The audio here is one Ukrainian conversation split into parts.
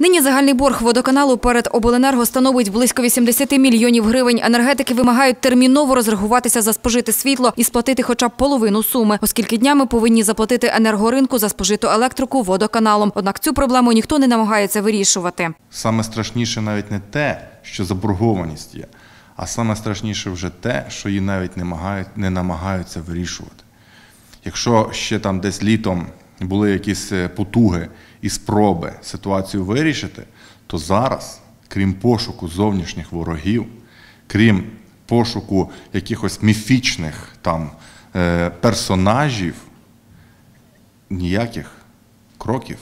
Нині загальний борг водоканалу перед обленерго становить близько 80 мільйонів гривень. Енергетики вимагають терміново розрахуватися за спожите світло і сплатити хоча б половину суми, оскільки днями повинні заплатити енергоринку за спожиту електрику водоканалом. Однак цю проблему ніхто не намагається вирішувати. Саме страшніше навіть не те, що заборгованість є, а саме страшніше вже те, що її навіть не намагаються вирішувати. Якщо ще там десь літом були якісь е, потуги і спроби ситуацію вирішити, то зараз, крім пошуку зовнішніх ворогів, крім пошуку якихось міфічних там е, персонажів, ніяких кроків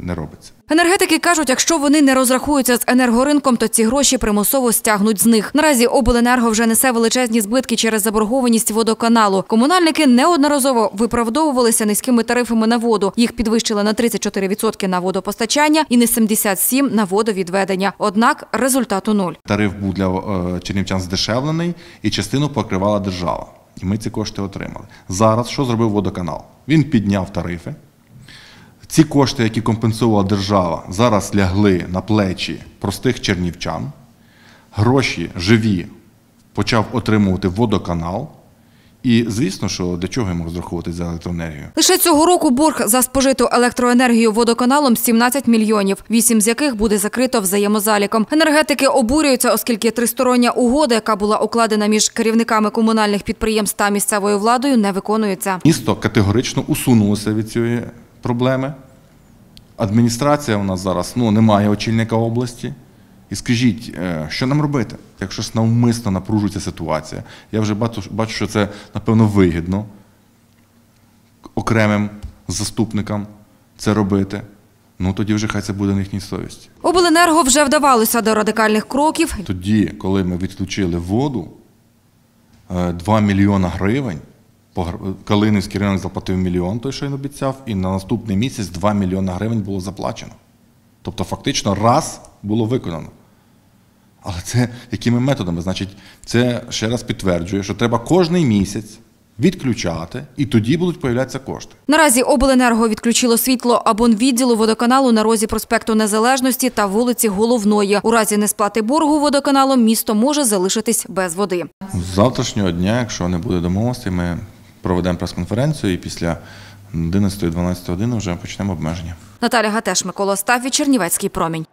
не робиться. Енергетики кажуть, якщо вони не розрахуються з енергоринком, то ці гроші примусово стягнуть з них. Наразі обленерго вже несе величезні збитки через заборгованість водоканалу. Комунальники неодноразово виправдовувалися низькими тарифами на воду. Їх підвищили на 34% на водопостачання і на 77% на водовідведення. Однак результату нуль. Тариф був для е, чернівчан здешевлений і частину покривала держава. І ми ці кошти отримали. Зараз що зробив водоканал? Він підняв тарифи. Ці кошти, які компенсувала держава, зараз лягли на плечі простих чернівчан. Гроші живі почав отримувати водоканал. І звісно, що для чого йому розраховувати за електроенергію? Лише цього року борг за спожиту електроенергію водоканалом 17 мільйонів, вісім з яких буде закрито взаємозаліком. Енергетики обурюються, оскільки тристороння угода, яка була укладена між керівниками комунальних підприємств та місцевою владою, не виконується. Місто категорично усунулося від цієї проблеми. Адміністрація у нас зараз ну, немає очільника області. І скажіть, е, що нам робити, якщо навмисно напружується ситуація? Я вже бачу, що це, напевно, вигідно окремим заступникам це робити. Ну тоді вже хай це буде на їхній совісті. Обленерго вже вдавалося до радикальних кроків. Тоді, коли ми відключили воду 2 е, мільйона гривень. Калинівський ринок заплатив мільйон, той що він обіцяв, і на наступний місяць 2 мільйона гривень було заплачено. Тобто, фактично, раз було виконано. Але це якими методами? Значить, це ще раз підтверджує, що треба кожний місяць. Відключати і тоді будуть появлятися кошти. Наразі обленерго відключило світло абонвідділу водоканалу на розі проспекту Незалежності та вулиці Головної. У разі несплати боргу водоканалом місто може залишитись без води. З завтрашнього дня, якщо не буде домовленостей, ми проведемо прес-конференцію і після 11-12 години вже почнемо обмеження. Наталя Гатеш, Микола Остафі, Чернівецький промінь.